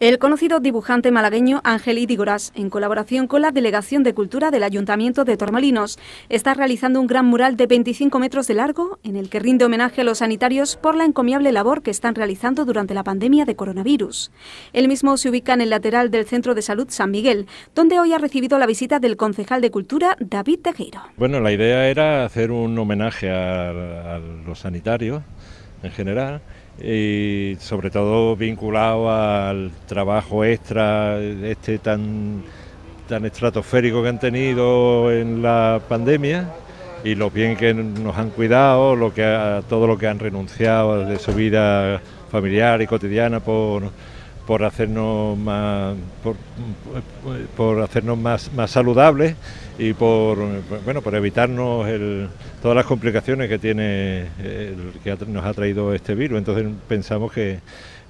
El conocido dibujante malagueño Ángel Idígoras... en colaboración con la Delegación de Cultura del Ayuntamiento de Tormalinos, está realizando un gran mural de 25 metros de largo en el que rinde homenaje a los sanitarios por la encomiable labor que están realizando durante la pandemia de coronavirus. El mismo se ubica en el lateral del Centro de Salud San Miguel, donde hoy ha recibido la visita del concejal de Cultura, David Tejero. Bueno, la idea era hacer un homenaje a los sanitarios en general y sobre todo vinculado al trabajo extra, este tan, tan estratosférico que han tenido en la pandemia y lo bien que nos han cuidado, lo que, todo lo que han renunciado de su vida familiar y cotidiana por por hacernos más por, hacernos más, más, saludables y por bueno por evitarnos todas las complicaciones que tiene que nos ha traído este virus entonces pensamos que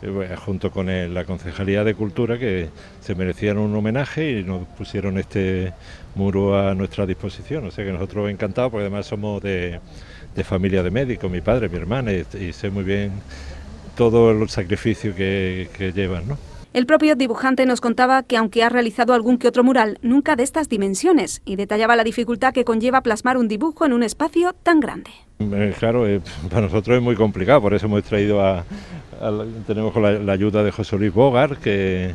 eh, junto con la concejalía de cultura que se merecían un homenaje y nos pusieron este muro a nuestra disposición o sea que nosotros encantados porque además somos de, familia de médicos mi padre mi hermana y sé muy bien todo el sacrificio que, llevan. El propio dibujante nos contaba que aunque ha realizado algún que otro mural, nunca de estas dimensiones, y detallaba la dificultad que conlleva plasmar un dibujo en un espacio tan grande. Eh, claro, eh, para nosotros es muy complicado, por eso hemos traído a... tenemos la, ayuda de José Luis Bogar, que,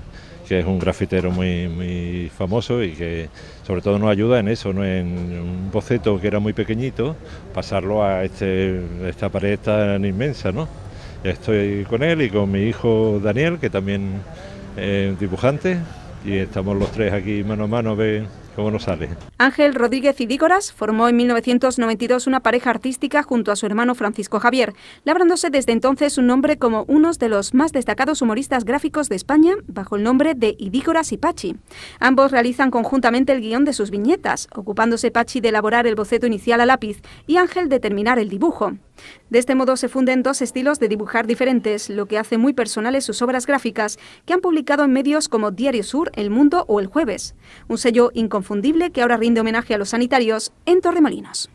es un grafitero muy, famoso y que sobre todo nos ayuda en eso, ¿no? en un boceto que era muy pequeñito, pasarlo a este, esta pared tan inmensa. ¿no? Estoy con él y con mi hijo Daniel, que también es eh, dibujante, y estamos los tres aquí mano a mano ve cómo nos sale. Ángel Rodríguez Idígoras formó en 1992 una pareja artística junto a su hermano Francisco Javier, labrándose desde entonces un nombre como uno de los más destacados humoristas gráficos de España bajo el nombre de Idígoras y Pachi. Ambos realizan conjuntamente el guión de sus viñetas, ocupándose Pachi de elaborar el boceto inicial a lápiz y Ángel de terminar el dibujo. De este modo se funden dos estilos de dibujar diferentes, lo que hace muy personales sus obras gráficas, que han publicado en medios como Diario Sur, El Mundo o El Jueves, un sello inconfundible que ahora rinde homenaje a los sanitarios en Torremolinos.